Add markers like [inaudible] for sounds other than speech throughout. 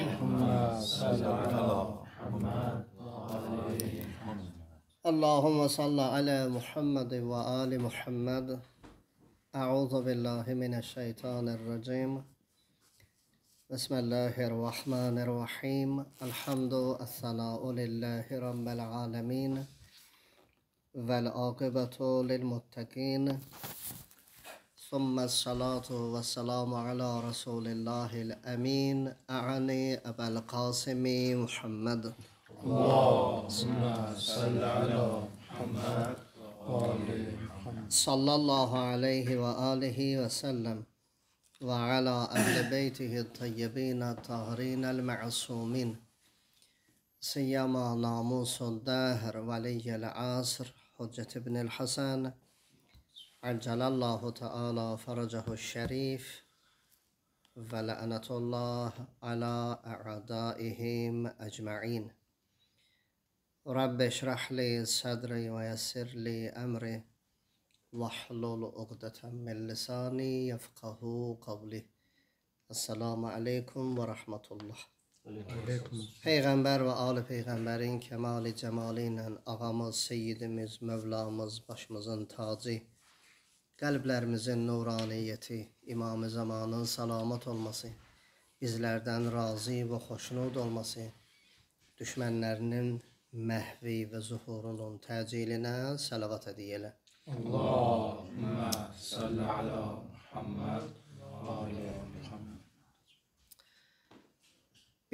اللهم صل على محمد اللهم صل على محمد وآل محمد أعوذ بالله من الشيطان الرجيم بسم الله الرحمن الرحيم الحمد الثناء لله رب العالمين والعاقبة للمتقين ثم الصلاة والسلام على رسول الله الأمين أعني أبا القاسم محمد اللهم صل على محمد صلى الله عليه وآله وسلم وعلى أهل بيته الطيبين الطاهرين المعصومين سيما ناموس الداهر ولي العصر حجة ابن الحسن عجل الله تعالى فرجه الشريف ولعنة الله على أعدائهم أجمعين رب اشرح لي صدري ويسر لي أمري واحلل عقدة من لساني يفقه قولي السلام عليكم ورحمة الله پیغمبر و آل پیغمبرین کمال جمالینن آقامız, seyyidimiz, Mevlamız, başımızın tacı Qəlblərimizin nuraniyyəti, İmam-ı Zamanın salamat olması, bizlərdən razı və xoşnud olması, düşmənlərinin məhvi və zuhurunun təcilinə səlavat hədiyyə elə. Allahümmə salli alə Muhammed və alə Muhammed.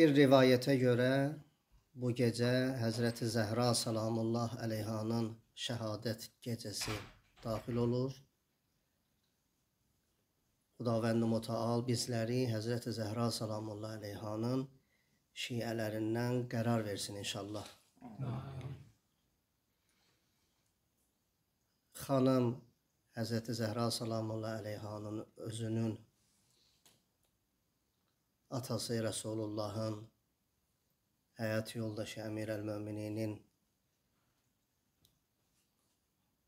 Bir rivayətə görə bu gecə Həzrəti Zəhra salamullah əleyhanın şəhadət gecəsi daxil olur. Xudavəndi Mutaal bizləri Həzrəti Zəhra salamullah əleyhanın şiələrindən qərar versin inşallah. Amin. Xanım Həzrəti Zəhra salamullah əleyhanın özünün atası Rəsulullahın həyat yoldaşı Əmirəl-Mömininin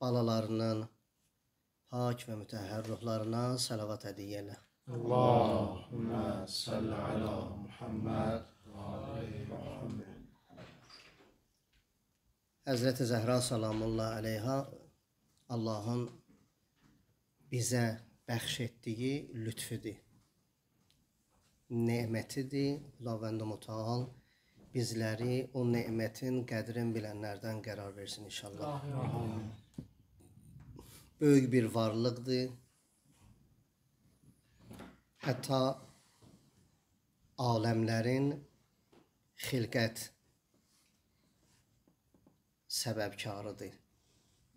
balalarının hak və mütəhhər ruhlarına səlavat hədiyyə elə. Allahümmə səlli alə Muhamməd və alə Muhamməd. Həzrəti Zəhra salamullah əleyhə Allahın bizə bəxş etdiyi lütfüdür. Nemətidir. Xudavənd Mütəal bizləri o nemətin qədrin bilənlərdən qərar versin inşallah. Amin böyük bir varlıqdır. Hətta aləmlərin xilqət səbəbkarıdır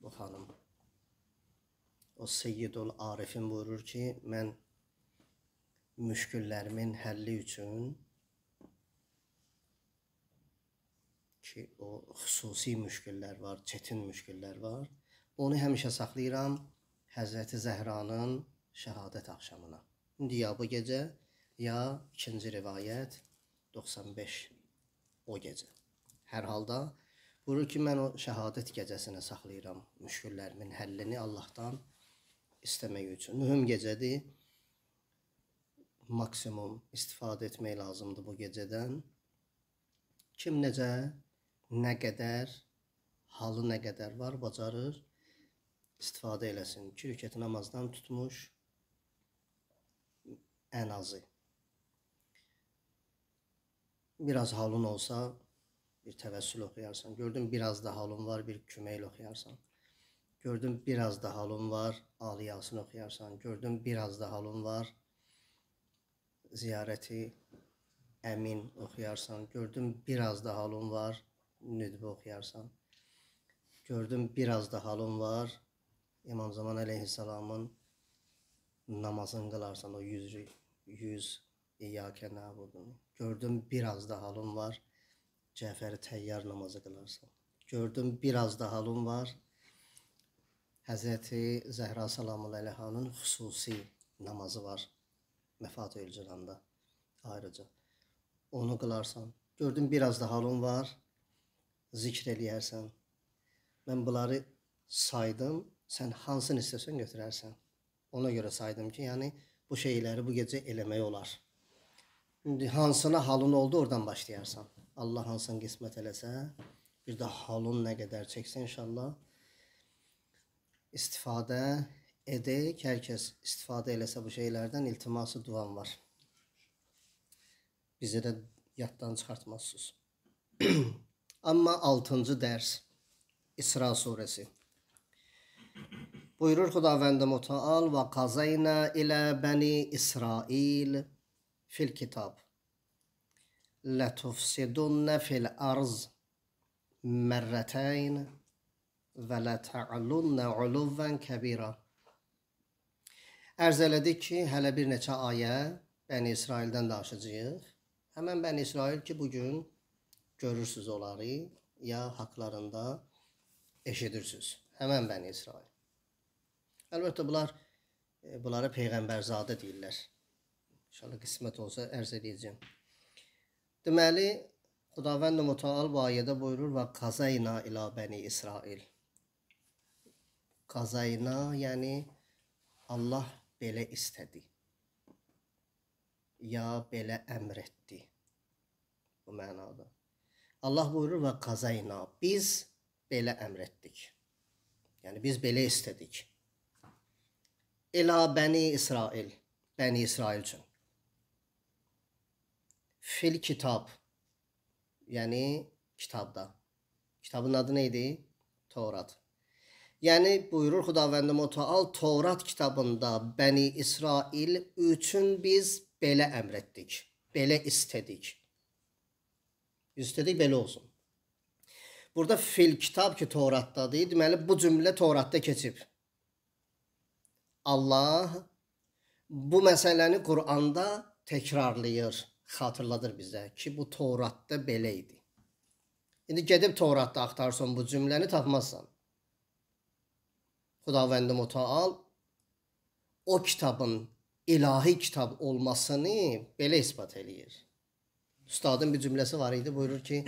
bu xanım. O Seyyidul Arifin buyurur ki, mən müşküllərimin həlli üçün ki, o xüsusi müşküllər var, çətin müşküllər var. Onu həmişə saxlayıram Həzrəti Zəhranın şəhadət axşamına. İndi ya bu gecə, ya ikinci rivayət 95 o gecə. Hər halda buyurur ki, mən o şəhadət gecəsinə saxlayıram müşküllərimin həllini Allahdan istəmək üçün. Mühüm gecədir maksimum istifadə etmək lazımdır bu gecədən. Kim necə, nə qədər, halı nə qədər var bacarır, istifadə eləsin. 2 rükət namazdan tutmuş ən azı. Biraz halın olsa bir təvəssül oxuyarsan. Gördüm biraz da halın var, bir kümeyl oxuyarsan. Gördüm biraz da halın var, Ali Yasin oxuyarsan. Gördüm biraz da halın var, ziyarəti Əmin oxuyarsan. Gördüm biraz da halın var, nüdbə oxuyarsan. Gördüm biraz da halın var, İmam Zaman əleyhissalamın namazını qılarsan o 100 100 İyyakə nəbudun. Gördüm bir az da halım var. Cəfəri Təyyar namazı qılarsan. Gördüm bir az da halım var. Həzrəti Zəhra sallallahu əleyhanın xüsusi namazı var. Məfatı Elciranda ayrıca. Onu qılarsan. Gördüm bir az da halım var. Zikr eləyərsən. Mən bunları saydım sən hansını istəsən götürərsən. Ona görə saydım ki, yəni bu şeyləri bu gecə eləmək olar. İndi hansına halın oldu, oradan başlayarsan. Allah hansını qismət eləsə, bir də halın nə qədər çəksə inşallah istifadə edək. Hər kəs istifadə eləsə bu şeylərdən iltiması duam var. Bizi də yaddan çıxartmazsınız. [clears throat] Amma 6-cı dərs İsra surəsi Buyurur Xudavəndi Mutal və qazayna ilə bəni İsrail fil kitab. Lətufsidunnə fil arz mərrətəyn və lətə'lunnə uluvvən kəbira. Ərz elədik ki, hələ bir neçə ayə Bəni İsraildən danışacağıq. Həmən Bəni İsrail ki, bugün görürsüz onları ya haqlarında eşidirsiniz. Həmən Bəni İsrail. Əlbəttə bunlar e, bunlara peyğəmbərzadə deyirlər. İnşallah qismət olsa ərz edəcəm. Deməli Xudavənd Mütəal vayədə buyurur və qazayna ilə bəni İsrail. Qazayna, yəni Allah belə istədi. Ya belə əmr etdi. Bu mənada. Allah buyurur və qazayna. Biz belə əmr etdik. Yəni biz belə istədik. Elə bəni İsrail, bəni İsrail üçün. Fil kitab, yəni kitabda. Kitabın adı nə idi? Torat. Yəni buyurur Xudavəndi Motaal Torat kitabında Bəni İsrail üçün biz belə əmr etdik. Belə istədik. İstədik belə olsun. Burada fil kitab ki Toratdadır. Deməli bu cümlə Toratda keçib. Allah bu məsələni Quranda təkrarlayır, xatırladır bizə ki, bu Toratda belə idi. İndi gedib Toratda axtarsan bu cümləni tapmazsan. Xudavəndi Mutaal o kitabın ilahi kitab olmasını belə isbat eləyir. Ustadın bir cümləsi var idi, buyurur ki,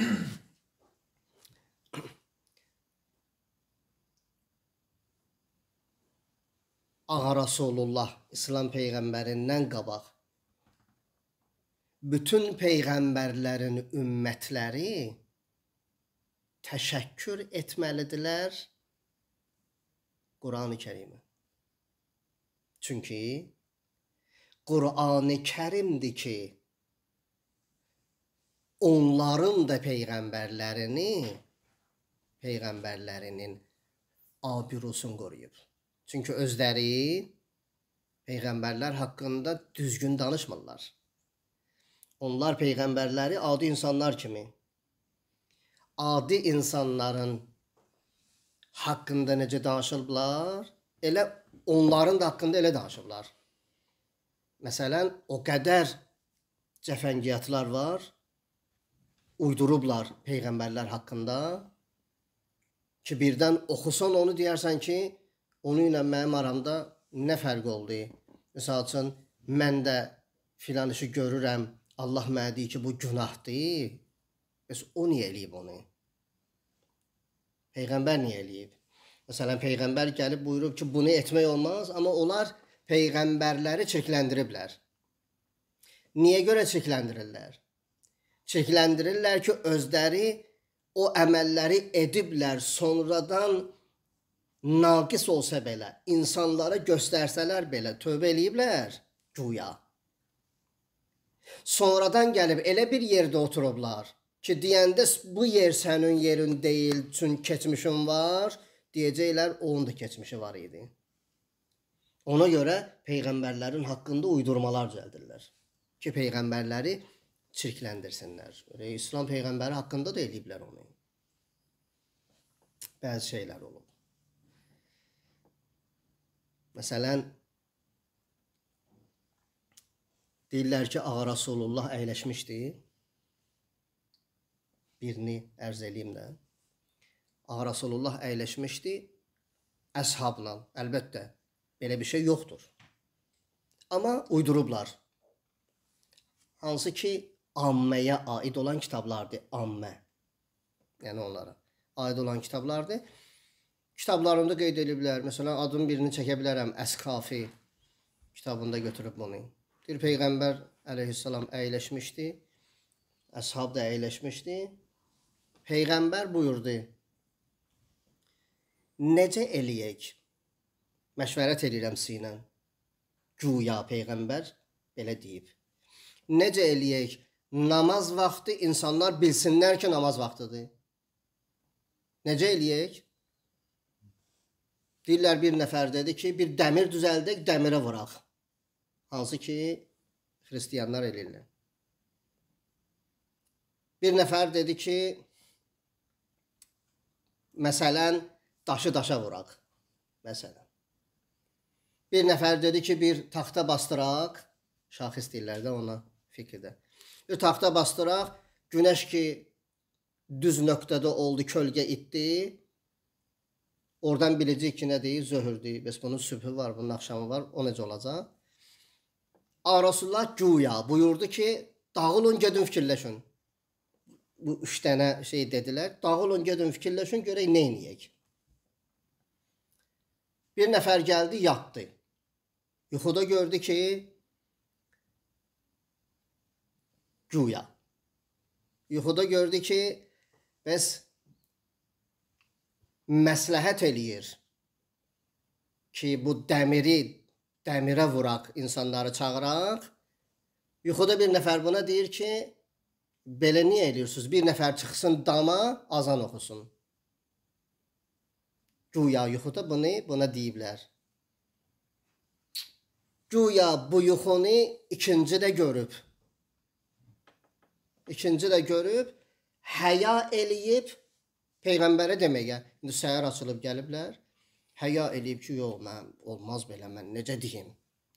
Ağa Rasulullah İslam peyğəmbərindən qabaq bütün peyğəmbərlərin ümmətləri təşəkkür etməlidirlər Qurani-Kərimə. Çünki Qurani-Kərimdir ki, onların da peyğəmbərlərini peyğəmbərlərinin abirusunu qoruyub. Çünki özləri peyğəmbərlər haqqında düzgün danışmırlar. Onlar peyğəmbərləri adi insanlar kimi adi insanların haqqında necə danışırlar, elə onların da haqqında elə danışırlar. Məsələn, o qədər cəfəngiyyatlar var, uydurublar peyğəmbərlər haqqında ki, birdən oxusan onu deyərsən ki, onun ilə mənim aramda nə fərq oldu? Məsəl üçün mən də filan işi görürəm. Allah mənə deyir ki, bu günahdır. Bəs o niyə eləyib onu? Peyğəmbər niyə eləyib? Məsələn, peyğəmbər gəlib buyurub ki, bunu etmək olmaz, amma onlar peyğəmbərləri çirkləndiriblər. Niyə görə çirkləndirirlər? Çirkləndirirlər ki, özləri o əməlləri ediblər, sonradan naqis olsa belə, insanlara göstərsələr belə tövbə eləyiblər guya. Sonradan gəlib elə bir yerdə oturublar ki, deyəndə bu yer sənin yerin deyil, çünki keçmişin var, deyəcəklər onun da keçmişi var idi. Ona görə peyğəmbərlərin haqqında uydurmalar düzəldirlər ki, peyğəmbərləri çirkləndirsinlər. Elə İslam peyğəmbəri haqqında da eləyiblər onu. Bəzi şeylər olub. Məsələn, deyirlər ki, Ağa Rasulullah əyləşmişdi. Birini ərz eləyim də. Ağa Rasulullah əyləşmişdi əshabla. Əlbəttə, belə bir şey yoxdur. Amma uydurublar. Hansı ki, amməyə aid olan kitablardır, ammə. Yəni onlara aid olan kitablardır kitablarında qeyd ediblər. Məsələn, adın birini çəkə bilərəm. Əskafi kitabında götürüb bunu. Deyir peyğəmbər əleyhissalam əyləşmişdi. Əshab da əyləşmişdi. Peyğəmbər buyurdu: Necə eləyək? Məşvərət eləyirəm sinə. Güya peyğəmbər belə deyib. Necə eləyək? Namaz vaxtı insanlar bilsinlər ki, namaz vaxtıdır. Necə eləyək? Deyirlər bir nəfər dedi ki, bir dəmir düzəldək, dəmirə vuraq. Hansı ki, xristianlar eləyirlər. Bir nəfər dedi ki, məsələn, daşı daşa vuraq. Məsələn. Bir nəfər dedi ki, bir taxta bastıraq. Şaxis deyirlər də ona fikirdə. Bir taxta bastıraq, günəş ki düz nöqtədə oldu, kölgə itdi Oradan biləcək ki, nə deyir? Zöhr deyir. Bəs bunun sübhü var, bunun axşamı var. O necə olacaq? Rasulullah güya buyurdu ki, dağılın gedin fikirləşin. Bu üç dənə şey dedilər. Dağılın gedin fikirləşin, görək nə edəyik. Bir nəfər gəldi, yatdı. Yuxuda gördü ki, güya. Yuxuda gördü ki, bəs məsləhət eləyir ki, bu dəmiri dəmirə vuraq, insanları çağıraq. Yuxuda bir nəfər buna deyir ki, belə niyə eləyirsiniz? Bir nəfər çıxsın dama, azan oxusun. Güya yuxuda bunu buna deyiblər. Güya bu yuxunu ikinci də görüb. İkinci də görüb, həya eləyib Peyğəmbərə demək, yəni indi səhər açılıb gəliblər. Həya eləyib ki, yox mən olmaz belə mən necə deyim.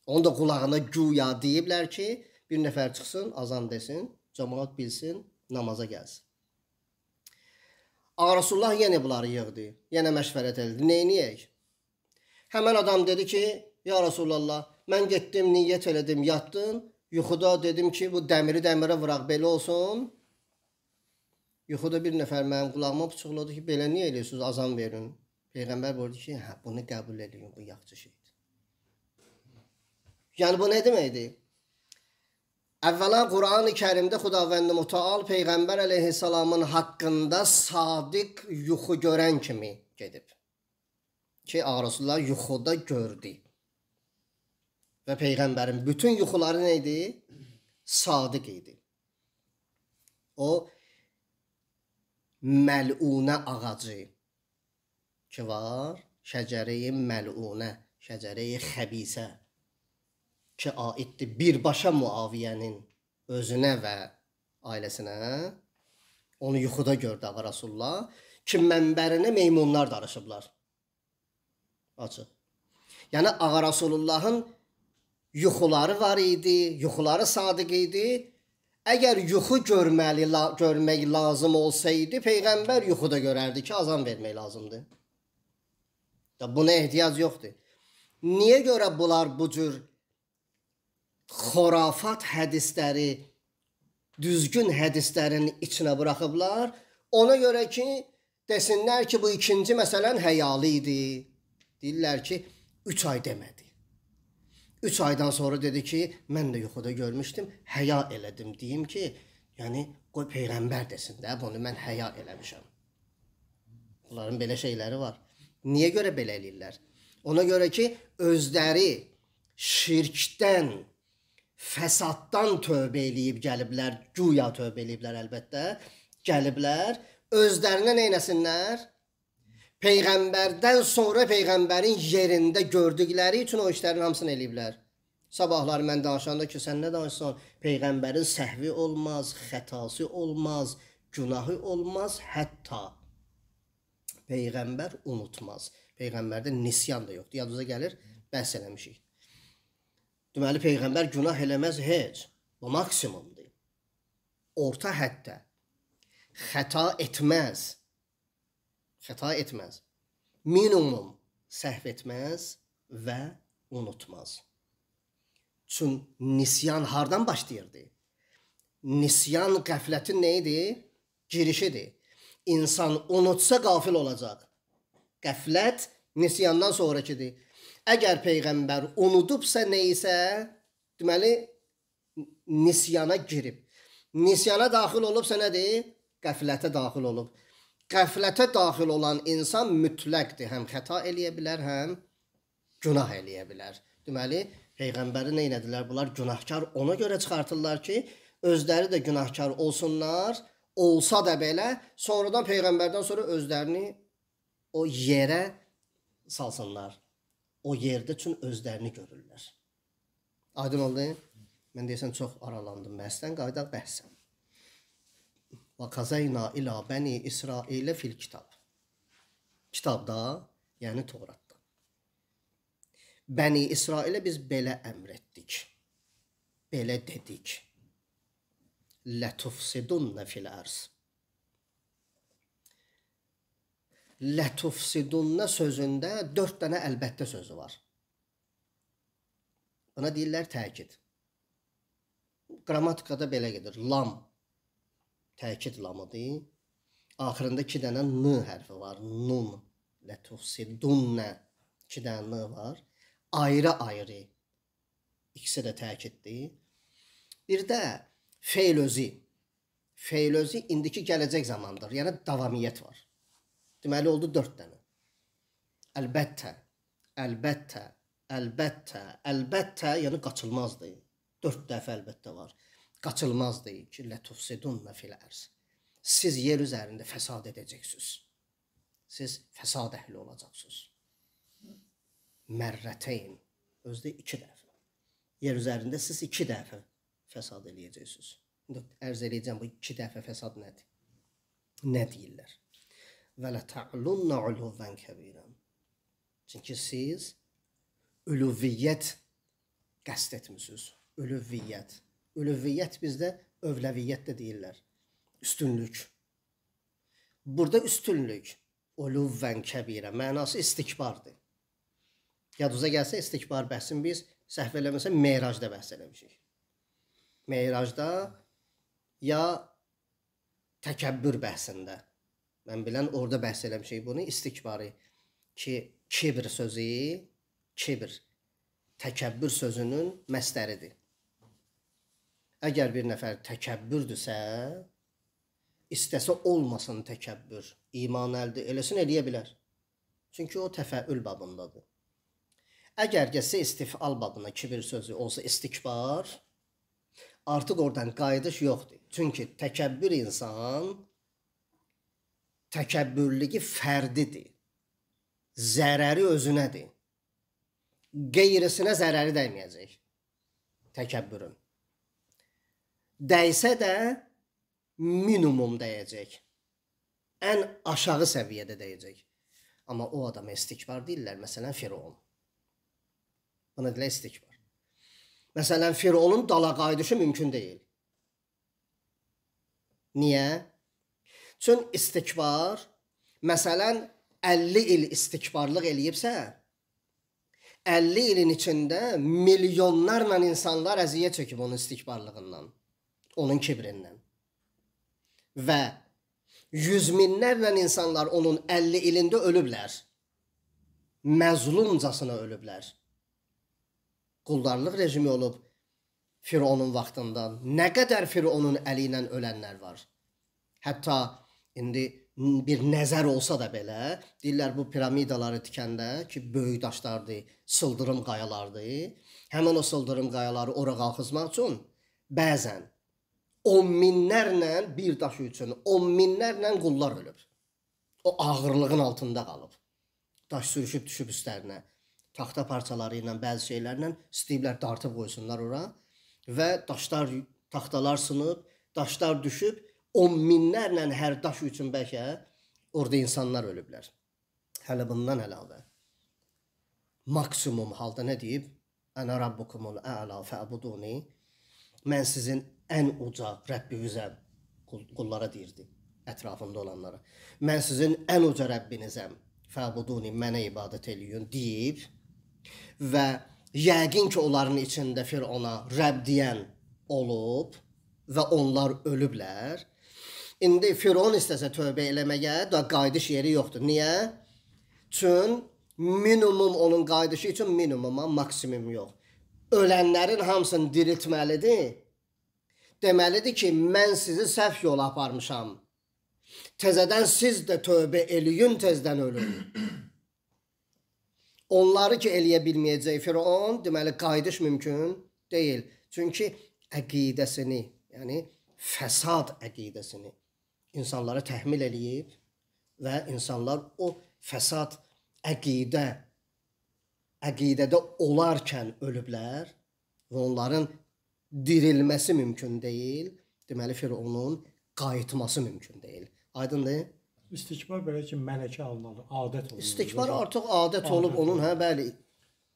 Onun da qulağına guya deyiblər ki, bir nəfər çıxsın, azan desin, cəmaət bilsin, namaza gəlsin. Ağa Rasulullah yenə bunları yığdı. Yenə məşvərət elədi. Neyniyək? Həmən adam dedi ki, ya Rasulullah, mən getdim, niyyət elədim, yatdım. Yuxuda dedim ki, bu dəmiri dəmirə vuraq, belə olsun. Yuxuda bir nəfər mənim qulağıma pıçıqladı ki, belə niyə eləyirsiniz? Azan verin. Peyğəmbər buyurdu ki, hə, bunu qəbul edin, bu yaxşı şeydir. Yəni bu nə deməkdir? Əvvəla Qurani Kərimdə Xudavənd Mütəal Peyğəmbər əleyhissalamın haqqında sadiq yuxu görən kimi gedib. Ki, Rasulullah yuxuda gördü. Və Peyğəmbərin bütün yuxuları nə idi? Sadiq idi. O məlunə ağacı ki var, şəcəreyi məlunə, şəcəreyi xəbisə ki aiddir birbaşa Muaviyənin özünə və ailəsinə. Onu yuxuda gördü Ağa Rasulullah ki mənbərinə meymunlar darışıblar. Açıq. Yəni Ağa Rasulullahın yuxuları var idi, yuxuları sadiq idi Əgər yuxu görməli, la, görmək lazım olsaydı, peyğəmbər yuxuda görərdi ki, azan vermək lazımdır. Da buna ehtiyac yoxdur. Niyə görə bunlar bu cür xorafat hədisləri düzgün hədislərin içinə buraxıblar? Ona görə ki, desinlər ki, bu ikinci məsələn həyalı idi. Deyirlər ki, 3 ay demədi. Üç aydan sonra dedi ki, mən də yuxuda görmüşdüm, həya elədim. Deyim ki, yəni, qoy Peyğəmbər desin də, bunu mən həya eləmişəm. Bunların belə şeyləri var. Niyə görə belə eləyirlər? Ona görə ki, özləri şirkdən, fəsaddan tövbə eləyib gəliblər, güya tövbə eləyiblər əlbəttə, gəliblər, özlərinə nə eləsinlər? Peyğəmbərdən sonra peyğəmbərin yerində gördükləri üçün o işlərin hamısını eləyiblər. Sabahlar mən danışanda ki, sən nə danışsan, peyğəmbərin səhvi olmaz, xətası olmaz, günahı olmaz, hətta peyğəmbər unutmaz. Peyğəmbərdə nisyan da yoxdur. Yadınıza gəlir? Bəhs eləmişik. Deməli peyğəmbər günah eləməz heç. Bu maksimumdur. Orta həddə xəta etməz xəta etməz. Minimum səhv etməz və unutmaz. Çün nisyan hardan başlayırdı? Nisyan qəflətin nə idi? Girişidir. İnsan unutsa qafil olacaq. Qəflət nisyandan sonrakidir. Əgər peyğəmbər unudubsa nə isə, deməli nisyana girib. Nisyana daxil olubsa nədir? Qəflətə daxil olub qəflətə daxil olan insan mütləqdir. Həm xəta eləyə bilər, həm günah eləyə bilər. Deməli, peyğəmbəri nə etdilər? Bunlar günahkar ona görə çıxartırlar ki, özləri də günahkar olsunlar. Olsa da belə, sonradan peyğəmbərdən sonra özlərini o yerə salsınlar. O yerdə üçün özlərini görürlər. Aydın oldu? Mən deyəsən çox aralandım. Məsələn, qayıdaq bəhsə. Və qazayna ilə bəni İsrailə fil kitab. Kitabda, yəni Toratda. Bəni İsrailə biz belə əmr etdik. Belə dedik. Lətufsidunna fil arz. Lətufsidunna sözündə 4 dənə əlbəttə sözü var. Buna deyirlər təkid. Qrammatikada belə gedir. Lam təkid lamıdır. Axırında 2 dənə n hərfi var. Nun, lətufsidunna 2 dənə n var. Ayrı-ayrı. İkisi də təkiddir. Bir də feil özü. Feil özü indiki gələcək zamandır. Yəni davamiyyət var. Deməli oldu 4 dənə. Əlbəttə, əlbəttə, əlbəttə, əlbəttə, yəni qaçılmazdır. 4 dəfə əlbəttə var qaçılmazdır ki, lətufsidunna fil ərz. Siz yer üzərində fəsad edəcəksiniz. Siz fəsad əhli olacaqsınız. Mərrəteyn özdə 2 dəfə. Yer üzərində siz 2 dəfə fəsad eləyəcəksiniz. İndi ərz eləyəcəm bu 2 dəfə fəsad nədir? Nə deyirlər? Və la ta'lunna uluvan kabiran. Çünki siz uluviyyət qəsd etmisiniz. Uluviyyət Ülüvviyyət bizdə övləviyyət də deyirlər. Üstünlük. Burada üstünlük uluvvən kəbirə mənası istikbardır. Yadunuza gəlsə istikbar bəhsin biz səhv eləməsə Meyracda bəhs eləmişik. Meyracda ya təkəbbür bəhsində. Mən bilən orada bəhs eləmişik bunu istikbarı ki kibr sözü kibr təkəbbür sözünün məstəridir. Əgər bir nəfər təkəbbürdürsə, istəsə olmasın təkəbbür, iman əldə eləsin eləyə bilər. Çünki o təfəül babındadır. Əgər gəlsə istifal babına kibir sözü olsa istikbar, artıq oradan qayıdış yoxdur. Çünki təkəbbür insan təkəbbürlüyü fərdidir. Zərəri özünədir. Qeyrisinə zərəri dəyməyəcək təkəbbürün dəysə də minimum dəyəcək. Ən aşağı səviyyədə dəyəcək. Amma o adam istikbar deyirlər, məsələn Firon. Buna deyirlər istikbar. Məsələn Fironun dala qayıdışı mümkün deyil. Niyə? Çün istikbar məsələn 50 il istikbarlıq eləyibsə, 50 ilin içində milyonlarla insanlar əziyyət çəkib onun istikbarlığından onun kibrindən. Və yüz minlərlə insanlar onun 50 ilində ölüblər. Məzlumcasına ölüblər. Quldarlıq rejimi olub Fironun vaxtında nə qədər Fironun əli ilə ölənlər var. Hətta indi bir nəzər olsa da belə, deyirlər bu piramidaları tikəndə ki, böyük daşlardı, sıldırım qayalardı. Həmin o sıldırım qayaları ora qalxızmaq üçün bəzən on minlərlə bir daş üçün on minlərlə qullar ölüb. O ağırlığın altında qalıb. Daş sürüşüb düşüb üstlərinə. Taxta parçaları ilə, bəzi şeylərlə istəyiblər dartıb qoysunlar ora və daşlar, taxtalar sınıb, daşlar düşüb, on minlərlə hər daş üçün bəlkə orada insanlar ölüblər. Hələ bundan əlavə maksimum halda nə deyib? Ana rabbukumul a'la fa'buduni. Mən sizin ən uca Rəbbinizəm qullara deyirdi ətrafında olanlara. Mən sizin ən uca Rəbbinizəm. Fəbuduni mənə ibadət eləyin deyib və yəqin ki onların içində Firona Rəbb deyən olub və onlar ölüblər. İndi Firon istəsə tövbə eləməyə də qayıdış yeri yoxdur. Niyə? Çün minimum onun qayıdışı üçün minimuma maksimum yox. Ölənlərin hamısını diriltməlidir deməlidir ki, mən sizi səhv yola aparmışam. Təzədən siz də tövbə eləyin, tezdən ölün. [clears throat] Onları ki eləyə bilməyəcək Firon, deməli qayıdış mümkün deyil. Çünki əqidəsini, yəni fəsad əqidəsini insanlara təhmil eləyib və insanlar o fəsad əqidə əqidədə olarkən ölüblər və onların dirilməsi mümkün deyil. Deməli Fironun qayıtması mümkün deyil. Aydındır? İstikbar belə ki, mələkə alınır, adət olunur. İstikbar zaten. artıq adət, adət olub onun, hə bəli.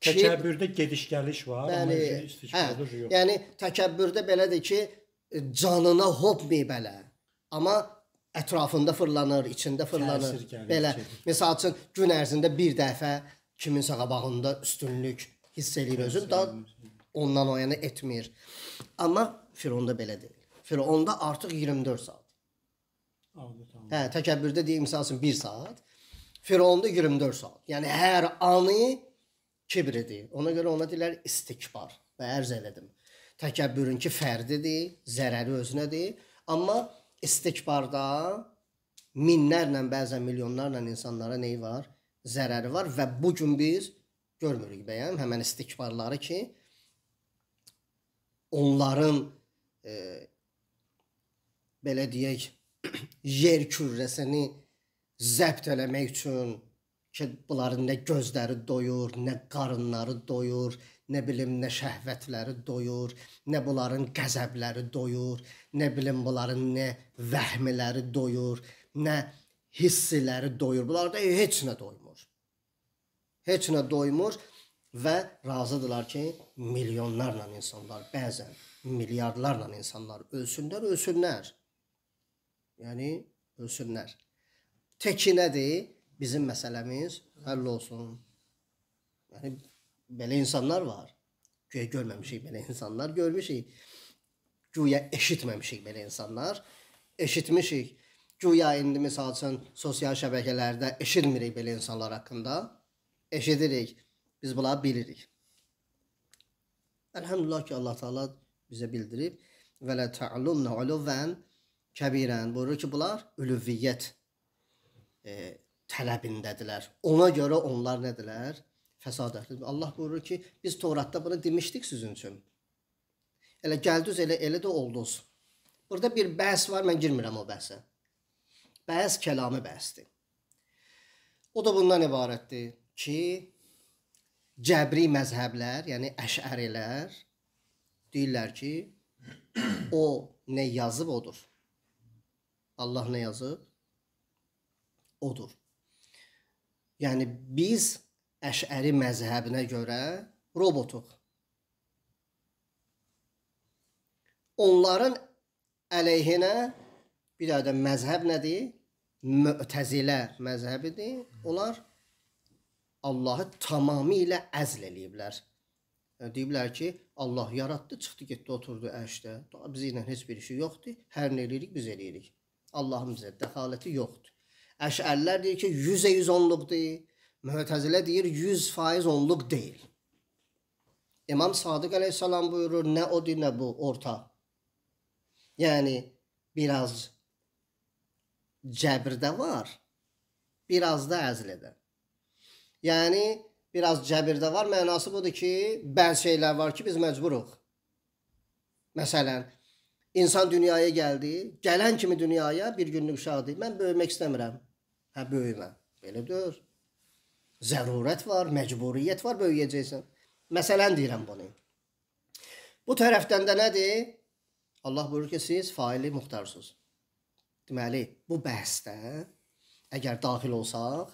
Təkəbbürdə gediş-gəliş var, bəli, amma istikbarda hə, yox. Yəni təkəbbürdə belədir ki, canına hop meybələ. Amma ətrafında fırlanır, içində fırlanır. Gəlir, belə. Gəlir. Məsəl üçün gün ərzində bir dəfə kiminsə qabağında üstünlük hiss eləyir özün. Da Ondan o yana etmir. Amma Fironda belə deyil. Fironda artıq 24 saat. Abi, tamam. Hə, təkəbbürdə deyim məsəl üçün 1 saat. Fironda 24 saat. Yəni hər anı kibridir. Ona görə ona deyirlər istikbar və ərz elədim. Təkəbbürünki fərdidir, zərəri özünədir. Amma istikbarda minlərlə, bəzən milyonlarla insanlara nəyi var? Zərəri var və bu gün biz görmürük bəyəm həmin istikbarları ki, onların e, belə deyək, yer kürrəsini zəbt eləmək üçün ki, bunların nə gözləri doyur, nə qarınları doyur, nə bilim nə şəhvətləri doyur, nə bunların qəzəbləri doyur, nə bilim bunların nə vəhmləri doyur, nə hissiləri doyur. Bunlarda heç nə doymur. Heç nə doymur və razıdırlar ki, milyonlarla insanlar, bəzən milyardlarla insanlar ölsünlər, ölsünlər. Yəni ölsünlər. Təki nədir? Bizim məsələmiz həll olsun. Yəni belə insanlar var. Güya görməmişik belə insanlar, görmüşük. Güya eşitməmişik belə insanlar, eşitmişik. Güya indi məsəl üçün sosial şəbəkələrdə eşitmirik belə insanlar haqqında. Eşidirik Biz bunları bilirik. Elhamdülillah ki Allah Taala bizə bildirib və la ta'lunna uluvən kəbirən buyurur ki, bunlar ülviyyət e, tələbindədirlər. Ona görə onlar nədirlər? Fəsadətlidir. Allah buyurur ki, biz Toratda bunu demişdik sizin üçün. Elə gəldiniz, elə elə də oldunuz. Burada bir bəhs var, mən girmirəm o bəhsə. Bəhs kəlamı bəhsdir. O da bundan ibarətdir ki, cəbri məzhəblər, yəni əşərilər deyirlər ki, o nə yazıb odur. Allah nə yazıb? Odur. Yəni biz əşəri məzhəbinə görə robotuq. Onların əleyhinə bir də məzhəb nədir? Mütəzilə məzhəbidir. Onlar Allahı tamamilə əzl eləyiblər. E, deyiblər ki, Allah yaratdı, çıxdı, getdi, oturdu əşdə. Bizlə heç bir işi yoxdur. Hər nə eləyirik, biz eləyirik. Allahın bizə dəxaləti yoxdur. Əşərlər deyir ki, 100% yüz onluqdur. Mötəzilə deyir 100% onluq deyil. İmam Sadıq əleyhissalam buyurur, nə odur, nə bu, orta. Yəni biraz cəbr də var, biraz da əzl edir. Yəni biraz cəbirdə var. Mənası budur ki, bəzi şeylər var ki, biz məcburuq. Məsələn, insan dünyaya gəldi, gələn kimi dünyaya bir günlük uşaqdır. Mən böyümək istəmirəm. Hə, böyümə. Belə deyil. Zərurət var, məcburiyyət var, böyüyəcəksən. Məsələn deyirəm bunu. Bu tərəfdən də nədir? Allah buyurur ki, siz faili muxtarsınız. Deməli, bu bəhsdə əgər daxil olsaq,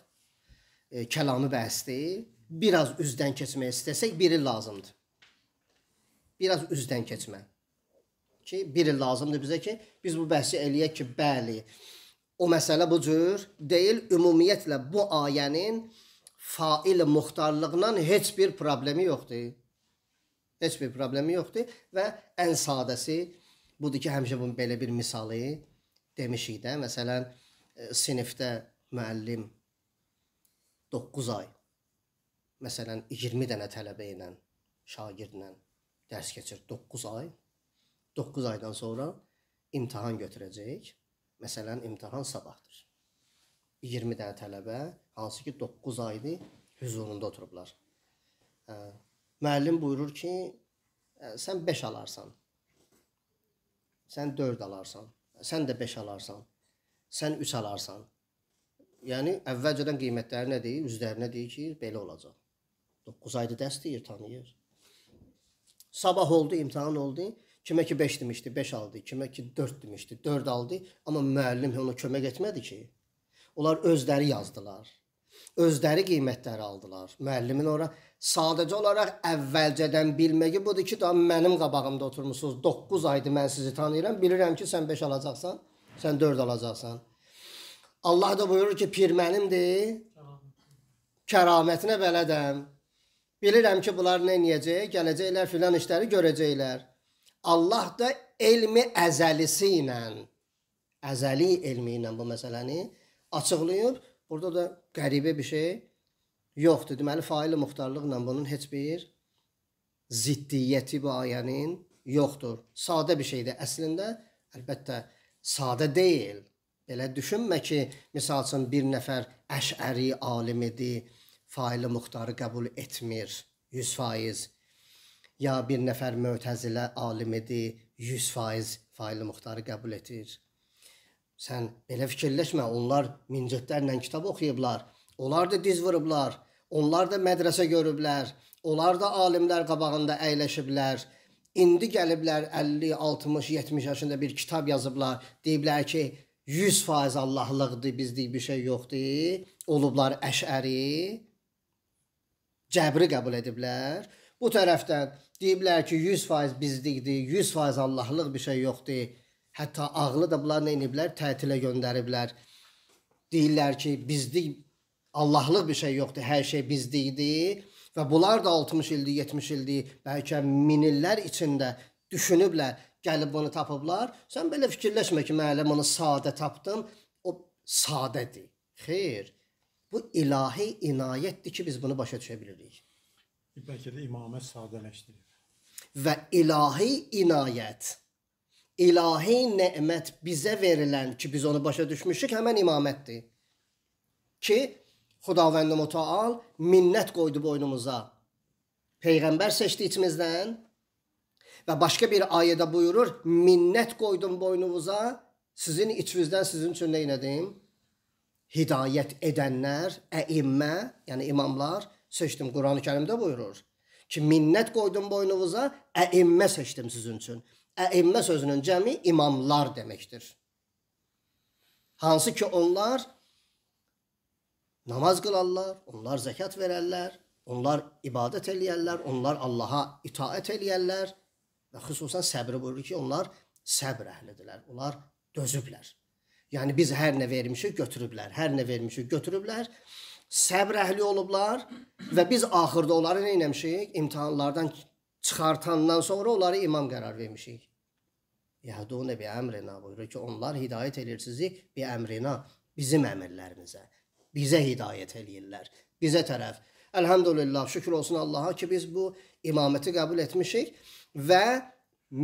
e, kəlanı bəhsdir. Biraz üzdən keçmək istəsək, bir il lazımdır. Biraz üzdən keçmək. Ki, bir il lazımdır bizə ki, biz bu bəhsi eləyək ki, bəli, o məsələ bu cür deyil, ümumiyyətlə bu ayənin fail muxtarlığından heç bir problemi yoxdur. Heç bir problemi yoxdur və ən sadəsi budur ki, həmişə bunun belə bir misalı demişik də. Məsələn, e, sinifdə müəllim 9 ay məsələn 20 dənə tələbə ilə, şagirdlə dərs keçir 9 ay. 9 aydan sonra imtahan götürəcək. Məsələn, imtahan sabahdır. 20 dənə tələbə, hansı ki 9 aydır hüzurunda oturublar. Hə, müəllim buyurur ki, sən 5 alarsan. Sən 4 alarsan. Sən də 5 alarsan. Sən 3 alarsan yəni əvvəlcədən qiymətləri nədir? Üzlərinə deyir ki, belə olacaq. 9 aydır dərs deyir, tanıyır. Sabah oldu, imtahan oldu. Kimə ki 5 demişdi, 5 aldı. Kimə ki 4 demişdi, 4 aldı. Amma müəllim ona kömək etmədi ki. Onlar özləri yazdılar. Özləri qiymətləri aldılar. Müəllimin ora sadəcə olaraq əvvəlcədən bilməyi budur ki, da mənim qabağımda oturmusunuz. 9 aydır mən sizi tanıyıram. Bilirəm ki, sən 5 alacaqsan, sən 4 alacaqsan. Allah da buyurur ki, pir mənimdir, kəramətinə bələdəm. Bilirəm ki, bunlar nə eləyəcək, gələcəklər filan işləri görəcəklər. Allah da elmi əzəlisi ilə, əzəli elmi ilə bu məsələni açıqlayıb. Burada da qəribə bir şey yoxdur. Deməli, faili muxtarlıqla bunun heç bir ziddiyyəti bu ayənin yoxdur. Sadə bir şeydir. Əslində, əlbəttə, sadə deyil. Elə düşünmə ki, məsəl üçün bir nəfər əşəri alimidir, faili muxtarı qəbul etmir 100%. Ya bir nəfər mötəzilə alimidir, 100% faili muxtarı qəbul etir. Sən belə fikirləşmə, onlar mincətlərlə kitab oxuyublar. Onlar da diz vurublar. Onlar da mədrəsə görüblər. Onlar da alimlər qabağında əyləşiblər. İndi gəliblər 50, 60, 70 yaşında bir kitab yazıblar. Deyiblər ki, 100% Allahlıqdır, bizlik bir şey yoxdur. Olublar əşəri, cəbri qəbul ediblər. Bu tərəfdən deyiblər ki, 100% bizlikdir, 100% Allahlıq bir şey yoxdur. Hətta ağlı da bunlar nə ediblər? Tətilə göndəriblər. Deyirlər ki, bizlik Allahlıq bir şey yoxdur, hər şey bizlikdir. Və bunlar da 60 ildir, 70 ildir, bəlkə min illər içində düşünüblər gəlib bunu tapıblar. Sən belə fikirləşmə ki, müəllim onu sadə tapdım. O sadədir. Xeyr. Bu ilahi inayətdir ki, biz bunu başa düşə bilirik. Bəlkə də imamət sadələşdirir. Və ilahi inayət ilahi nemət bizə verilən ki, biz onu başa düşmüşük, həmin imamətdir. Ki, Xudavənd Mutaal minnət qoydu boynumuza. Peyğəmbər seçdi içimizdən. Ve başka bir ayede buyurur. Minnet koydum boynunuza. Sizin içinizden sizin için ne inedim? Hidayet edenler, eimme yani imamlar seçtim. Kur'an-ı Kerim'de buyurur. Ki minnet koydum boynunuza, eimme seçtim sizin için. Eimme sözünün cemi imamlar demektir. Hansı ki onlar namaz kılarlar, onlar zekat vererler, onlar ibadet eləyərlər, onlar Allaha itaət eləyərlər Və xüsusən səbri buyurur ki, onlar səbr əhlidirlər. Onlar dözüblər. Yəni biz hər nə vermişik götürüblər, hər nə vermişik götürüblər. Səbr əhli olublar və biz axırda onları nə etmişik? İmtahanlardan çıxartandan sonra onları imam qərar vermişik. Yahdunə bi əmrinə buyurur ki, onlar hidayət eləyir sizi bi əmrinə, bizim əmrlərimizə. Bizə hidayət eləyirlər. Bizə tərəf Elhamdülillah, şükür olsun Allaha ki biz bu imaməti qəbul etmişik və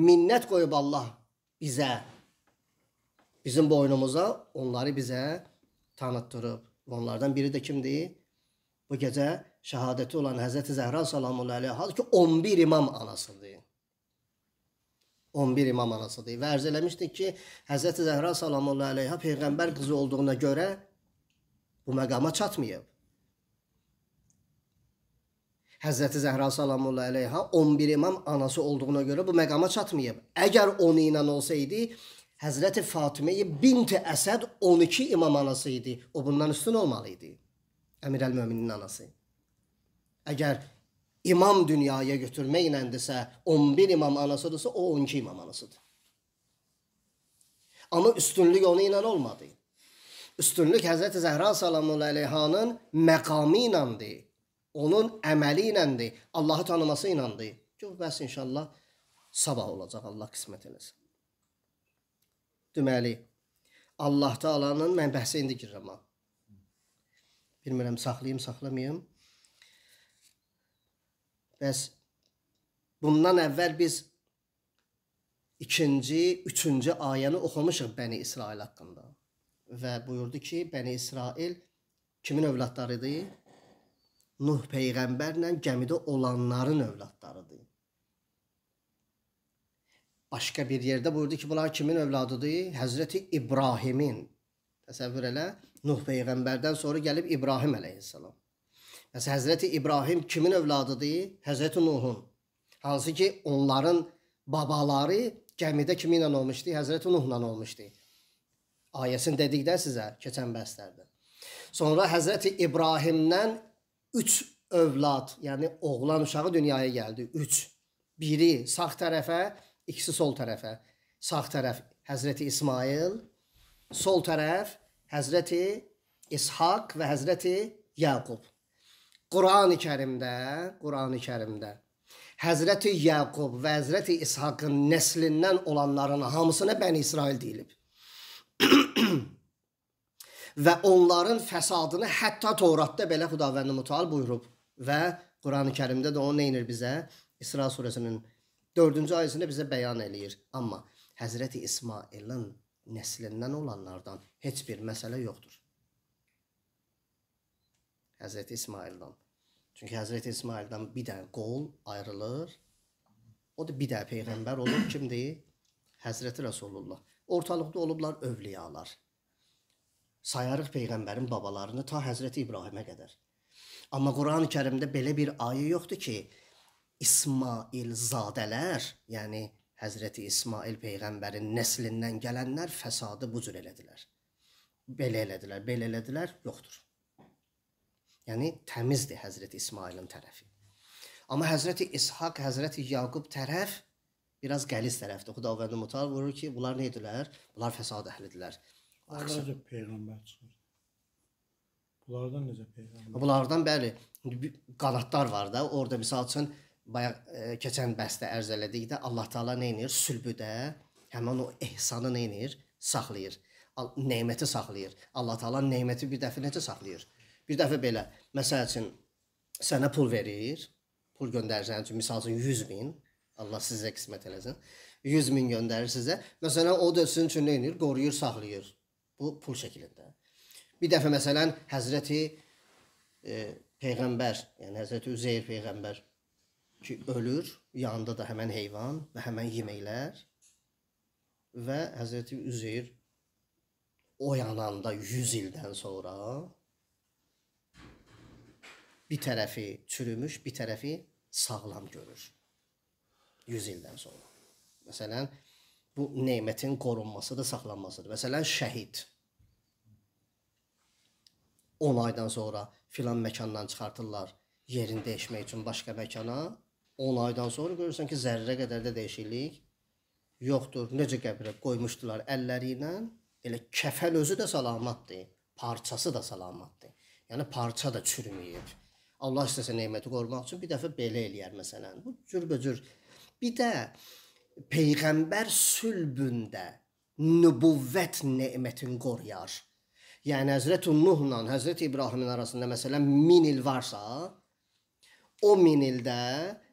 minnət qoyub Allah bizə, bizim boynumuza onları bizə tanıtdırıb. Onlardan biri də kimdir? Bu gecə şəhadəti olan Həzrəti Zəhra salamun əleyhə, halbuki 11 imam anasıdır. 11 imam anasıdır. Və ərz eləmişdik ki, Həzrəti Zəhra salamun əleyhə peyğəmbər qızı olduğuna görə bu məqama çatmayıb. Həzrəti Zəhra sallallahu əleyha 11 imam anası olduğuna görə bu məqama çatmayıb. Əgər 10 ilə olsaydı, Həzrəti Fatimeyi binti Əsəd 12 imam anası idi. O bundan üstün olmalı idi. Əmir əl-Möminin anası. Əgər imam dünyaya götürməklə desə, 11 imam anasıdırsa, o 12 imam anasıdır. Amma üstünlük onu ilə olmadı. Üstünlük Həzrəti Zəhra sallallahu əleyhanın məqamı iləndir onun əməli iləndir, Allahı tanıması ilandır. Çox bəs inşallah sabah olacaq, Allah qismət eləsin. Deməli, Allah Taala'nın mən bəhsə indi girirəm. Bilmirəm saxlayım, saxlamayım. Bəs bundan əvvəl biz ikinci, üçüncü ayəni oxumuşuq Bəni İsrail haqqında. Və buyurdu ki, Bəni İsrail kimin övladlarıdır? Nuh peyğəmbərlə gəmidə olanların övladlarıdır. Başqa bir yerdə buyurdu ki, bunlar kimin övladıdır? Həzrəti İbrahimin. Təsəvvür elə, Nuh peyğəmbərdən sonra gəlib İbrahim əleyhissalam. Bəs Həzrəti İbrahim kimin övladıdır? Həzrəti Nuhun. Hansı ki, onların babaları gəmidə kimi ilə olmuşdu? Həzrəti Nuhla olmuşdu. Ayəsini dedikdə sizə keçən bəslərdə. Sonra Həzrəti İbrahimdən üç övlad, yəni oğlan uşağı dünyaya gəldi. Üç. Biri sağ tərəfə, ikisi sol tərəfə. Sağ tərəf Həzrəti İsmail, sol tərəf Həzrəti İshaq və Həzrəti Yaqub. Qurani-Kərimdə, Qurani-Kərimdə Həzrəti Yaqub və Həzrəti İshaqın nəslindən olanların hamısına Bəni İsrail deyilib. [clears throat] və onların fəsadını hətta Toratda belə Xudavəndi Mutal buyurub və Qurani Kərimdə də onu neynir bizə? İsra surəsinin 4-cü ayəsində bizə bəyan eləyir. Amma Həzrəti İsmailin nəslindən olanlardan heç bir məsələ yoxdur. Həzrəti İsmaildan. Çünki Həzrəti İsmaildan bir dənə qol ayrılır. O da bir dənə peyğəmbər olur. Kimdir? Həzrəti Rəsulullah. Ortalıqda olublar övliyalar sayarıq peyğəmbərin babalarını ta Həzrəti İbrahimə qədər. Amma Qurani-Kərimdə belə bir ayə yoxdur ki, İsmail zadələr, yəni Həzrəti İsmail peyğəmbərin nəslindən gələnlər fəsadı bu cür elədilər. Belə elədilər, belə elədilər, yoxdur. Yəni təmizdir Həzrəti İsmailin tərəfi. Amma Həzrəti İshaq, Həzrəti Yaqub tərəf biraz qəliz tərəfdir. Xudavəndi mutal vurur ki, bunlar nə idilər? Bunlar fəsad əhlidirlər. Onlar necə peyğəmbər çıxır? Bunlardan necə peyğəmbər? Bunlardan bəli, qanadlar var da. Orda məsəl üçün bayaq e, keçən bəstə ərz elədikdə Allah Taala nə edir? Sülbüdə həmin o ehsanı nə edir? Saxlayır. Neməti saxlayır. Allah Taala neməti bir dəfə necə saxlayır? Bir dəfə belə, məsəl üçün sənə pul verir, pul göndərəcəyin üçün məsəl üçün 100 min, Allah sizə qismət eləsin. 100 min göndərir sizə. Məsələn, o da sizin üçün nə edir? Qoruyur, saxlayır. Bu pul şəklində. Bir dəfə məsələn Həzrəti e, peyğəmbər, yəni Həzrəti Üzeyr peyğəmbər ki, ölür, yanında da həmin heyvan və həmin yeməklər və Həzrəti Üzeyr oyananda 100 ildən sonra bir tərəfi çürümüş, bir tərəfi sağlam görür. 100 ildən sonra. Məsələn, bu nemətin qorunmasıdır, saxlanmasıdır. Məsələn, şəhid 10 aydan sonra filan məkandan çıxartırlar yerini dəyişmək üçün başqa məkana. 10 aydan sonra görürsən ki, zərrə qədər də dəyişiklik yoxdur. Necə qəbirə qoymuşdular əlləri ilə, elə kəfəl özü də salamatdır, parçası da salamatdır. Yəni parça da çürüməyib. Allah istəsə neməti qorumaq üçün bir dəfə belə eləyər məsələn. Bu cürbəcür. Bir də peyğəmbər sülbündə nübüvvət nemətini qoruyar yəni Həzrəti Nuhla Həzrəti İbrahimin arasında məsələn 1000 il varsa, o 1000 ildə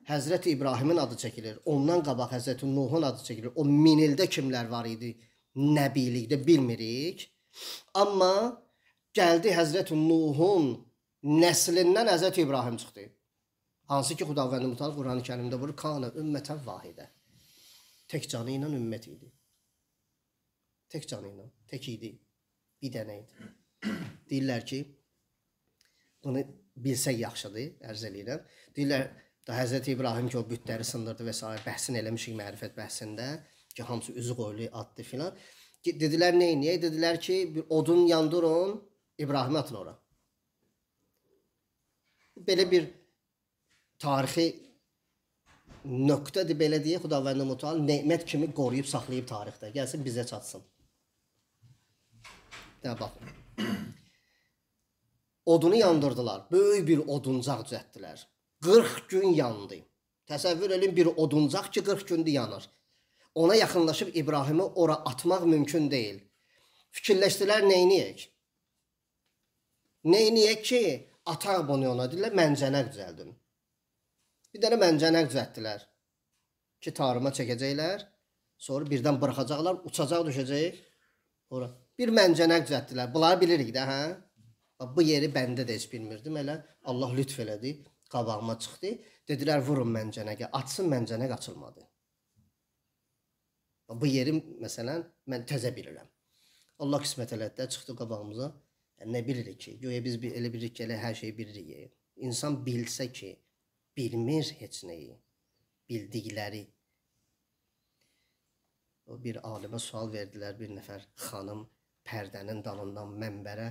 Həzrəti İbrahimin adı çəkilir. Ondan qabaq Həzrəti Nuhun adı çəkilir. O 1000 ildə kimlər var idi? Nəbilikdə bilmirik. Amma gəldi Həzrəti Nuhun nəslindən Həzrəti İbrahim çıxdı. Hansı ki, Xudavəndi Mutal Qurani-Kərimdə vurur, kana ümmətən vahidə. Tək canı ilə ümmət idi. Tək canı ilə, tək idi bir dənə idi. Deyirlər ki, bunu bilsək yaxşıdır, ərz eləyirəm. Deyirlər, da Həzrət İbrahim ki, o bütləri sındırdı və s. bəhsin eləmişik mərifət bəhsində ki, hamısı üzü qoyulu addı filan. Dedilər, nə niyə? Dedilər ki, bir odun yandırın, İbrahim atın ora. Belə bir tarixi nöqtədir, belə deyə Xudavəndə Mutal nemət kimi qoruyub, saxlayıb tarixdə. Gəlsin bizə çatsın. Də baxın. [clears throat] Odunu yandırdılar. Böyük bir oduncaq düzəltdilər. 40 gün yandı. Təsəvvür edin bir oduncaq ki 40 gündür yanır. Ona yaxınlaşıb İbrahimi ora atmaq mümkün deyil. Fikirləşdilər nə edək? Nə edək ki, ataq bunu ona dedilər, məncənəq düzəldin. Bir dənə məncənəq düzəltdilər ki, tarıma çəkəcəklər. Sonra birdən buraxacaqlar, uçacaq düşəcək. Ora bir məncənə düzəltdilər. Bunları bilirik də, hə? Bax bu yeri bəndə də heç bilmirdim elə. Allah lütf elədi, qabağıma çıxdı. Dedilər vurun məncənəyə. Açsın məncənə açılmadı. Bax bu yeri məsələn mən təzə bilirəm. Allah qismət elədi də çıxdı qabağımıza. Yəni, nə bilirik ki? Güya e, biz bir, elə bilirik ki, elə hər şeyi bilirik. E, insan bilsə ki, bilmir heç nəyi. Bildikləri o bir alimə sual verdilər, bir nəfər xanım pərdənin dalından mənbərə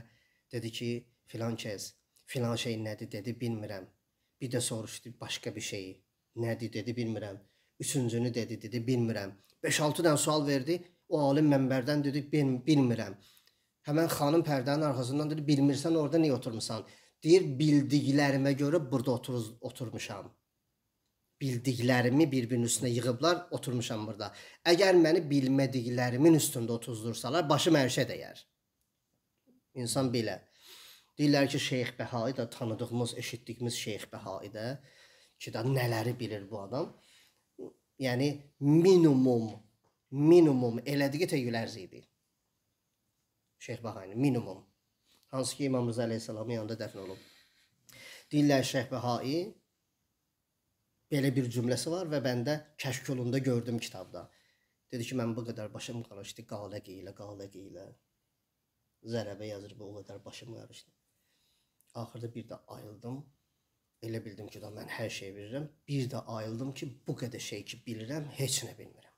dedi ki, filan kəs filan şey nədir dedi, bilmirəm. Bir də soruşdu başqa bir şeyi. Nədir dedi, bilmirəm. Üçüncünü dedi, dedi, bilmirəm. 5-6 dənə sual verdi. O alim mənbərdən dedi, bil bilmirəm. Həmin xanım pərdənin arxasından dedi, bilmirsən orada niyə oturmusan? Deyir, bildiklərimə görə burada oturuz, oturmuşam bildiklərimi bir-birinin üstünə yığıblar, oturmuşam burada. Əgər məni bilmədiklərimin üstündə otuzdursalar, başım ərşə dəyər. İnsan belə. Deyirlər ki, Şeyx Bəhai də tanıdığımız, eşitdiyimiz Şeyx Bəhai də ki, da nələri bilir bu adam. Yəni minimum minimum elədiyi təyül ərz idi. Şeyx Bəhai minimum. Hansı ki, İmam Rza əleyhissalamın yanında dəfn olub. Deyirlər Şeyx Bəhai belə bir cümləsi var və bəndə kəşkolunda gördüm kitabda. Dedi ki, mən bu qədər başım qarışdı, qalə qeylə, qalə qeylə. Zərəbə yazır bu o qədər başım qarışdı. Axırda bir də ayıldım. Elə bildim ki, da mən hər şeyi bilirəm. Bir də ayıldım ki, bu qədər şey ki bilirəm, heç nə bilmirəm.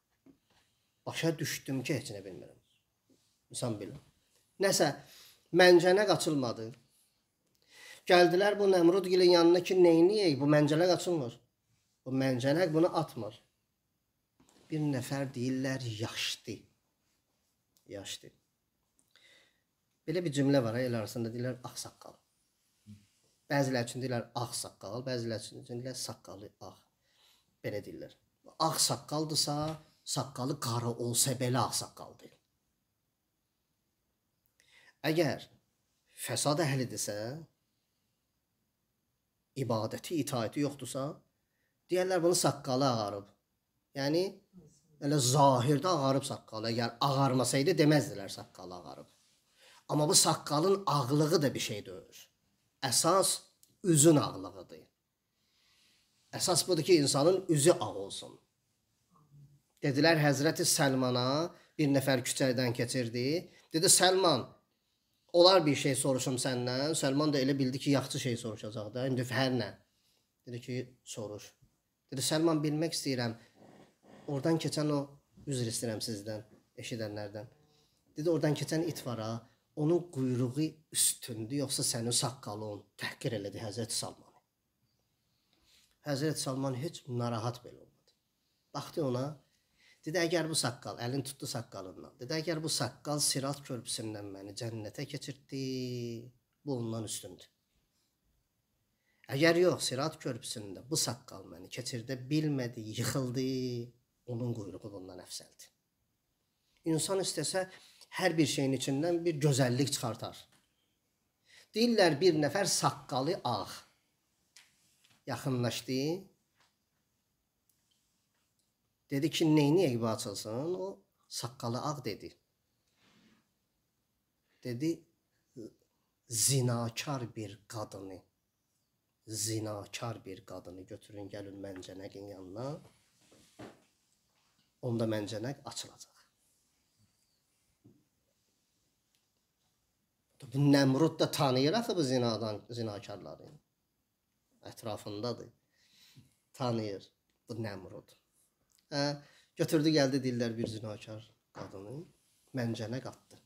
Başa düşdüm ki, heç nə bilmirəm. İnsan bilir. Nəsə məncənə qaçılmadı. Gəldilər bu Nəmrud gilin yanına ki, neyniyək? Bu məncənə qaçılmır. O məncənək bunu atmır. Bir nəfər deyirlər yaşdı. Yaşdı. Belə bir cümlə var el arasında deyirlər ağsaqqal. Bəzilər üçün deyirlər ağsaqqal, bəzilər üçün deyirlər saqqalı ağ. Belə deyirlər. Ağsaqqaldısa, saqqalı qara olsa belə ağsaqqaldır. Əgər fəsad əhlidirsə, ibadəti, itaəti yoxdursa, Deyərlər bunun saqqalı ağarıb. Yəni elə zahirdə ağarıb saqqalı. Əgər ağarmasaydı deməzdilər saqqalı ağarıb. Amma bu saqqalın ağlığı da bir şey deyil. Əsas üzün ağlığıdır. Əsas budur ki, insanın üzü ağ olsun. Dedilər Həzrəti Səlmana bir nəfər küçədən keçirdi. Dedi Səlman, olar bir şey soruşum səndən. Səlman da elə bildi ki, yaxşı şey soruşacaq da. İndi hər nə? Dedi ki, soruş. Dedi Səlman bilmək istəyirəm. Oradan keçən o üzr istəyirəm sizdən, eşidənlərdən. Dedi oradan keçən it var ha. Onun quyruğu üstündü yoxsa sənin saqqalın? Təhqir elədi Həzrət Salman. Həzrət Salman heç narahat belə olmadı. Baxdı ona. Dedi əgər bu saqqal, əlin tutdu saqqalından. Dedi əgər bu saqqal Sirat körpüsündən məni cənnətə keçirtdi, bu ondan üstündür. Əgər yox, Sirat körpüsündə bu saqqal məni keçirdə bilmədi, yıxıldı, onun quyruğu bundan əfsəldir. İnsan istəsə hər bir şeyin içindən bir gözəllik çıxartar. Deyirlər bir nəfər saqqalı ağ. Yaxınlaşdı. Dedi ki, neyini eybə açılsın? O saqqalı ağ dedi. Dedi zinakar bir qadını zinakar bir qadını götürün, gəlin Məncənəqin yanına. Onda Məncənəq açılacaq. Bu Nəmrud da tanıyır axı bu zinadan, zinakarları. Ətrafındadır. Tanıyır bu Nəmrud. Hə, götürdü gəldi dillər bir zinakar qadını Məncənəq atdı.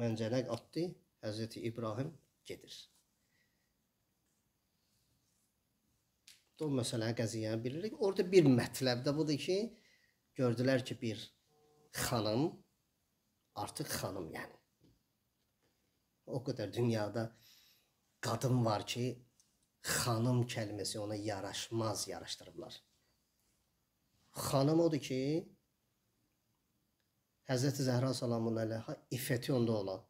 Məncənəq atdı. Həzrəti İbrahim gedir. o məsələni qəziyyəni bilirik. Orada bir mətləb də budur ki, gördülər ki, bir xanım artıq xanım yəni. O qədər dünyada qadın var ki, xanım kəlməsi ona yaraşmaz yaraşdırıblar. Xanım odur ki, Həzrəti Zəhra salamın əleyhə iffəti onda olan.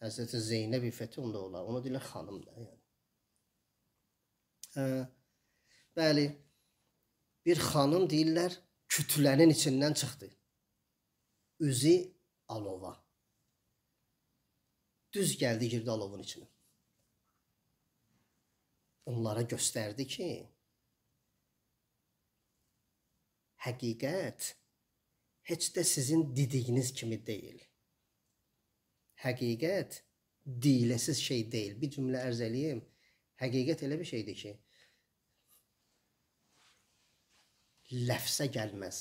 Həzrəti Zeynəb iffəti onda olan. Ona deyirlər xanım da yəni. Hə. Bəli. Bir xanım deyirlər, kütlənin içindən çıxdı. Üzü alova. Düz gəldi girdi alovun içinə. Onlara göstərdi ki, həqiqət heç də sizin dediyiniz kimi deyil. Həqiqət deyiləsiz şey deyil. Bir cümlə ərz eləyim. Həqiqət elə bir şeydir ki, ləfsə gəlməz,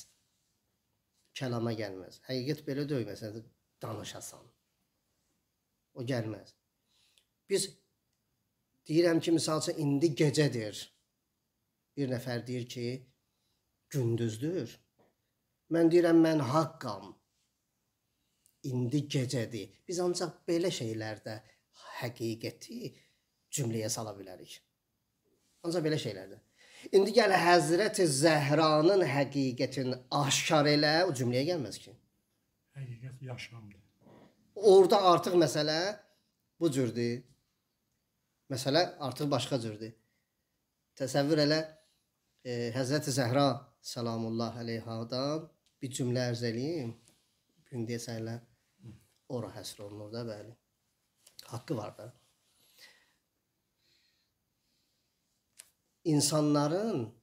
kəlama gəlməz. Həqiqət belə deyil, məsələn, yəni danışasan. O gəlməz. Biz deyirəm ki, misalca indi gecədir. Bir nəfər deyir ki, gündüzdür. Mən deyirəm, mən haqqam. İndi gecədir. Biz ancaq belə şeylərdə həqiqəti cümləyə sala bilərik. Ancaq belə şeylərdir. İndi gəl Həzrəti Zəhranın həqiqətini aşkar elə, o cümləyə gəlməz ki. Həqiqət yaşamdır. Orda artıq məsələ bu cürdür. Məsələ artıq başqa cürdür. Təsəvvür elə e, Həzrəti Zəhra salamullah əleyhadan bir cümlə ərz eləyim. Gün deyəsən elə ora həsr olunur da, bəli. Haqqı var da. insanların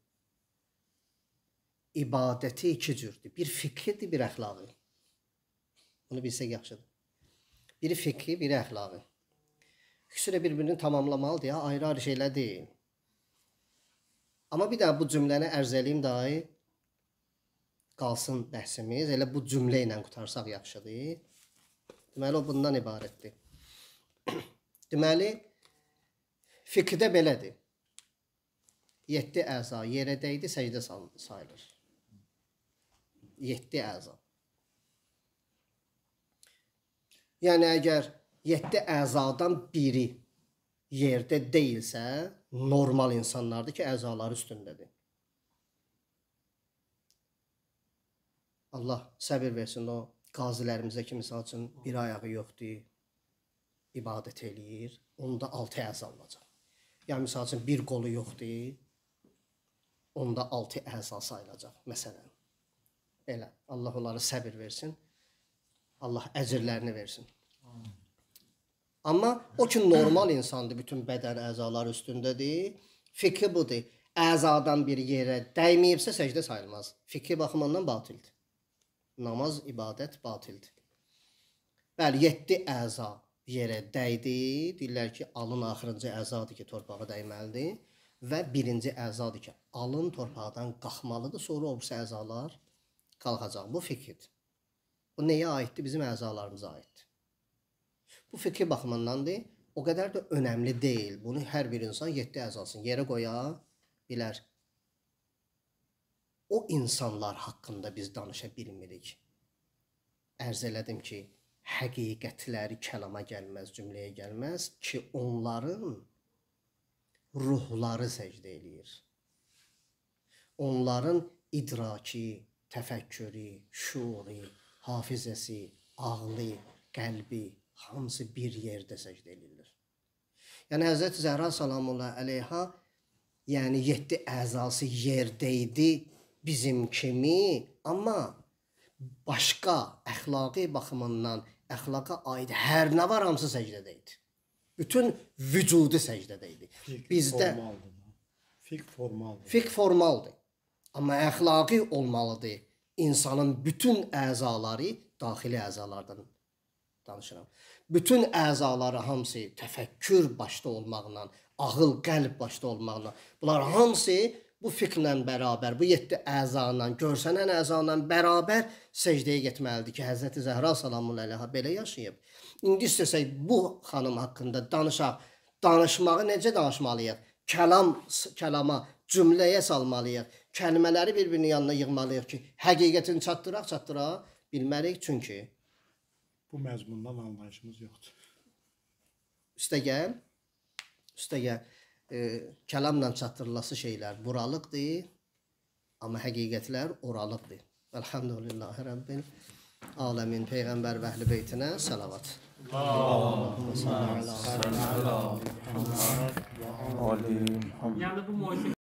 ibadəti iki cürdür. Bir fikridir, bir əxlaqi. Bunu bilsək yaxşıdır. Biri fikri, biri əxlaqi. İkisi də bir-birini tamamlamalıdır, ya, ayrı-ayrı şeylər deyil. Amma bir də bu cümləni ərz eləyim dahi qalsın bəhsimiz. Elə bu cümlə ilə qutarsaq yaxşıdır. Deməli o bundan ibarətdir. [clears throat] Deməli fikrdə belədir. 7 əza yerə dəydi, səcdə sayılır. 7 əza. Yəni əgər 7 əzadan biri yerdə deyilsə, normal insanlardır ki, əzaları üstündədir. Allah səbir versin o qazilərimizə ki, misal üçün bir ayağı yoxdur, ibadət eləyir, onda 6 əza olacaq. Yəni misal üçün bir qolu yoxdur, onda 6 əza sayılacaq. Məsələn, elə Allah onlara səbir versin. Allah əcirlərini versin. Amma o ki normal insandır, bütün bədən əzaları üstündədir. Fikri budur. Əzadan bir yerə dəyməyibsə səcdə sayılmaz. Fikri baxımından batildir. Namaz, ibadət batildir. Bəli, 7 əza yerə dəydi. Deyirlər ki, alın axırıncı əzadır ki, torpağa dəyməlidir və birinci əzadır ki, alın torpaqdan qalxmalıdır, sonra o birisi əzalar qalxacaq. Bu fikirdir. Bu nəyə aiddir? Bizim əzalarımıza aiddir. Bu fikri baxımındandır. O qədər də önəmli deyil. Bunu hər bir insan 7 əzasını yerə qoya bilər. O insanlar haqqında biz danışa bilmirik. Ərz elədim ki, həqiqətləri kəlama gəlməz, cümləyə gəlməz ki, onların ruhları səcdə eləyir. Onların idraki, təfəkkürü, şuuri, hafizəsi, ağlı, qəlbi hamısı bir yerdə səcdə eləyirlər. Yəni Həzrət Zəhra sallallahu əleyha yəni 7 əzası yerdə idi bizim kimi, amma başqa əxlaqi baxımından əxlaqa aid hər nə var hamısı səcdədə idi. Bütün vücudu səcdədə idi. Fiq Bizdə formaldır. Fiq formaldır. Fiq formaldır. Amma əxlaqi olmalıdır. İnsanın bütün əzaları, daxili əzalardan danışıram. Bütün əzaları hamısı təfəkkür başda olmaqla, ağıl, qəlb başda olmaqla, bunlar hamısı bu fiqlə bərabər, bu 7 əzanla, görsənən əzanla bərabər səcdəyə getməlidir ki, Həzrəti Zəhra sallallahu əleyhə belə yaşayıb. İndi istəsək bu xanım haqqında danışaq. Danışmağı necə danışmalıyıq? Kəlam kəlama, cümləyə salmalıyıq. Kəlmələri bir-birinin yanına yığmalıyıq ki, həqiqətini çatdıraq, çatdıra bilmərik çünki bu məzmundan anlayışımız yoxdur. Üstəgəl üstəgəl e, kəlamla çatdırılası şeylər buralıqdır, amma həqiqətlər oralıqdır. Elhamdülillahi Rabbil aləmin peyğəmbər və əhl-i beytinə salavat. Allahumma salli ala Muhammad. Yəni bu Moyse